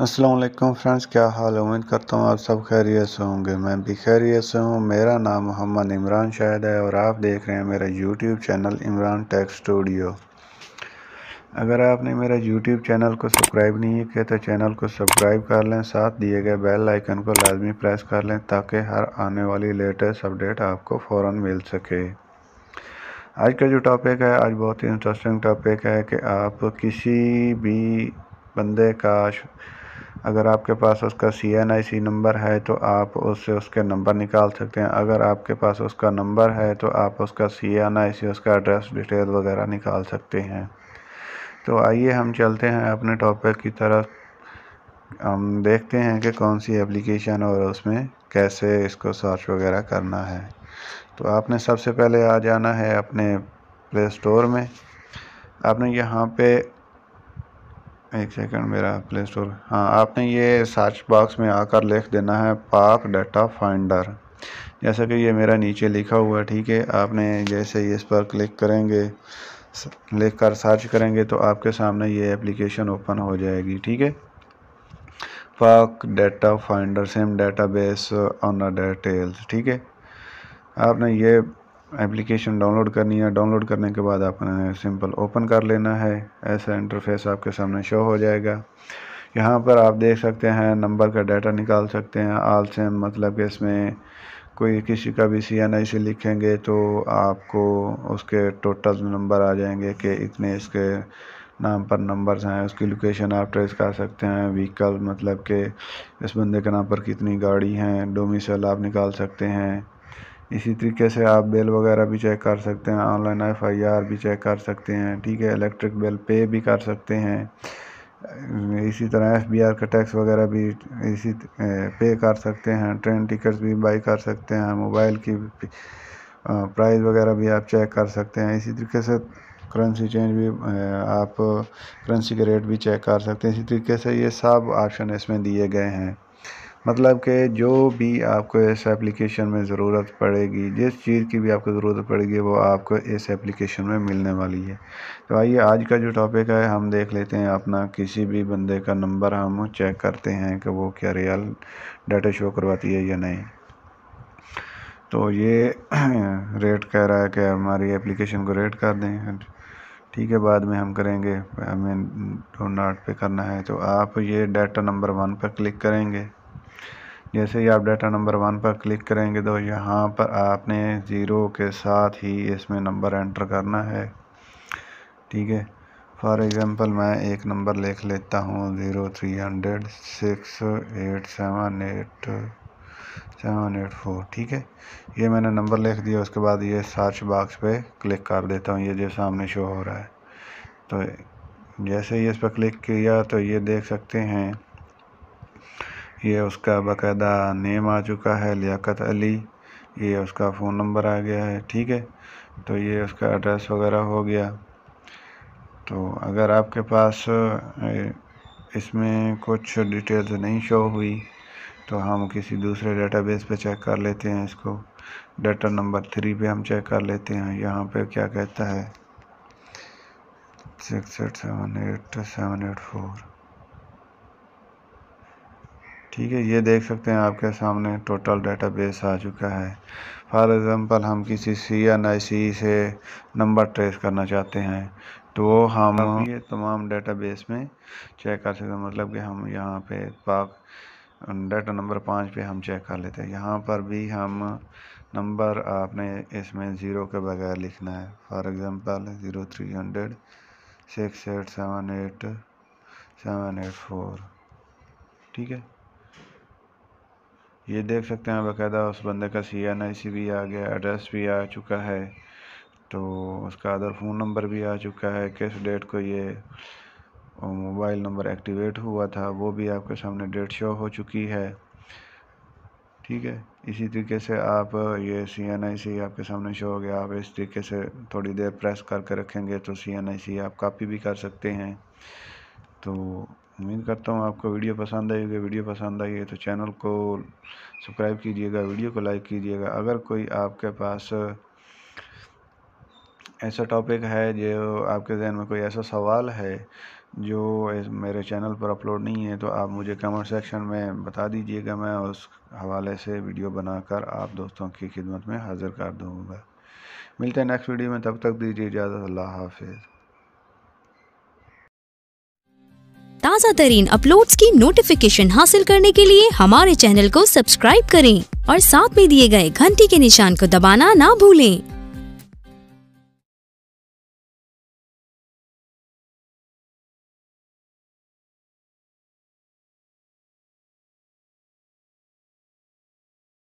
Aslam friends क्या हाल उम्मीद करता हूँ आप सब खैरियत से होंगे मैं भी खैरियत से हूँ मेरा नाम मोहम्मद इमरान शाहिद है और आप देख रहे हैं मेरा YouTube channel Imran tech studio अगर आपने मेरा यूट्यूब चैनल को सब्सक्राइब नहीं किया तो चैनल को सब्सक्राइब कर लें साथ दिए गए बेल आइकन को लाजमी प्रेस कर लें ताकि हर आने वाली लेटेस्ट अपडेट आपको फ़ौर मिल सके आज का जो टॉपिक है आज बहुत ही इंटरेस्टिंग टॉपिक है कि आप किसी भी बंदे का अगर आपके पास उसका सी एन आई सी नंबर है तो आप उससे उसके नंबर निकाल सकते हैं अगर आपके पास उसका नंबर है तो आप उसका सी एन आई सी उसका एड्रेस डिटेल वगैरह निकाल सकते हैं तो आइए हम चलते हैं अपने टॉपिक की तरफ हम देखते हैं कि कौन सी एप्लीकेशन और उसमें कैसे इसको सर्च वगैरह करना है तो आपने सबसे पहले आ जाना है अपने प्ले स्टोर में आपने यहाँ पे एक सेकंड मेरा प्ले स्टोर हाँ आपने ये सर्च बॉक्स में आकर लिख देना है पाक डाटा फाइंडर जैसा कि ये मेरा नीचे लिखा हुआ है ठीक है आपने जैसे ही इस पर क्लिक करेंगे लिख कर सर्च करेंगे तो आपके सामने ये एप्लीकेशन ओपन हो जाएगी ठीक है Pak data finder same data base on details ठीक है आपने ये एप्लीकेशन डाउनलोड करनी है डाउनलोड करने के बाद आपने सिंपल ओपन कर लेना है ऐसा इंटरफेस आपके सामने शो हो जाएगा यहाँ पर आप देख सकते हैं नंबर का डाटा निकाल सकते हैं आल सेम मतलब कि इसमें कोई किसी का भी सी एन आई सी लिखेंगे तो आपको उसके टोटल नंबर आ जाएंगे कि इतने इसके नाम पर नंबर्स हैं उसकी लोकेशन आप ट्रेस कर सकते हैं व्हीकल मतलब के इस बंदे के नाम पर कितनी गाड़ी हैं डोमिसल आप निकाल सकते हैं इसी तरीके से आप बिल वगैरह भी चेक कर सकते हैं ऑनलाइन एफ आई आर भी चेक कर सकते हैं ठीक है इलेक्ट्रिक बिल पे भी कर सकते हैं इसी तरह एफ बी आर का टैक्स वगैरह भी इसी पे कर सकते हैं ट्रेन टिकट्स भी बाई कर सकते हैं मोबाइल की प्राइस वगैरह भी आप चेक कर सकते हैं इसी तरीके से करेंसी चेंज भी आप करेंसी के रेट भी चेक कर सकते हैं इसी तरीके से ये सब ऑप्शन इसमें दिए गए हैं मतलब कि जो भी आपको इस एप्लीकेशन में ज़रूरत पड़ेगी जिस चीज़ की भी आपको ज़रूरत पड़ेगी वो आपको इस एप्लीकेशन में मिलने वाली है तो आइए आज का जो टॉपिक है हम देख लेते हैं अपना किसी भी बंदे का नंबर हम चेक करते हैं कि वो क्या रियल डाटा शो करवाती है या नहीं तो ये रेट कह रहा है कि हमारी एप्लीकेशन को रेट कर दें ठीक है बाद में हम करेंगे हमें डो नाट पे करना है तो आप ये डाटा नंबर वन पर क्लिक करेंगे जैसे ही आप डाटा नंबर वन पर क्लिक करेंगे तो यहाँ पर आपने ज़ीरो के साथ ही इसमें नंबर एंटर करना है ठीक है फॉर एग्ज़ाम्पल मैं एक नंबर लिख लेता हूँ zero three hundred six eight seven eight seven eight four ठीक है ये मैंने नंबर लिख दिया उसके बाद ये सर्च बॉक्स पे क्लिक कर देता हूँ ये जो सामने शो हो रहा है तो जैसे ही इस पर क्लिक किया तो ये देख सकते हैं ये उसका बाकायदा नेम आ चुका है लियाकत अली ये उसका फ़ोन नंबर आ गया है ठीक है तो ये उसका एड्रेस वगैरह हो गया तो अगर आपके पास इसमें कुछ डिटेल्स नहीं शो हुई तो हम किसी दूसरे डेटाबेस पे चेक कर लेते हैं इसको डाटा नंबर थ्री पे हम चेक कर लेते हैं यहाँ पे क्या कहता है six eight seven eight seven eight four ठीक है ये देख सकते हैं आपके सामने टोटल डेटाबेस आ चुका है फॉर एग्ज़ाम्पल हम किसी सी एन आई सी से नंबर ट्रेस करना चाहते हैं तो हम हाँ। ये तमाम डेटाबेस में चेक कर सकते हैं मतलब कि हम यहाँ पे पाक डाटा नंबर पाँच पे हम चेक कर लेते हैं यहाँ पर भी हम नंबर आपने इसमें ज़ीरो के बगैर लिखना है for example zero three hundred six eight seven eight seven eight four ठीक है ये देख सकते हैं बाकायदा उस बंदे का सी एन आई सी भी आ गया एड्रेस भी आ चुका है तो उसका अदर फ़ोन नंबर भी आ चुका है किस डेट को ये मोबाइल नंबर एक्टिवेट हुआ था वो भी आपके सामने डेट शो हो चुकी है ठीक है इसी तरीके से आप ये सी एन आई सी आपके सामने शो हो गया आप इस तरीके से थोड़ी देर प्रेस करके रखेंगे तो सी एन आई सी आप कापी भी कर सकते हैं तो उम्मीद करता हूँ आपको वीडियो पसंद आई होगी वीडियो पसंद आई है तो चैनल को सब्सक्राइब कीजिएगा वीडियो को लाइक कीजिएगा अगर कोई आपके पास ऐसा टॉपिक है जो आपके जहन में कोई ऐसा सवाल है जो मेरे चैनल पर अपलोड नहीं है तो आप मुझे कमेंट सेक्शन में बता दीजिएगा मैं उस हवाले से वीडियो बनाकर आप दोस्तों की खिदमत में हाज़िर कर दूँगा मिलते हैं नेक्स्ट वीडियो में तब तक दीजिए इजाज़त अल्लाह हाफिज़ ताज़ा तरीन अपलोड की नोटिफिकेशन हासिल करने के लिए हमारे चैनल को सब्सक्राइब करें और साथ में दिए गए घंटी के निशान को दबाना ना भूलें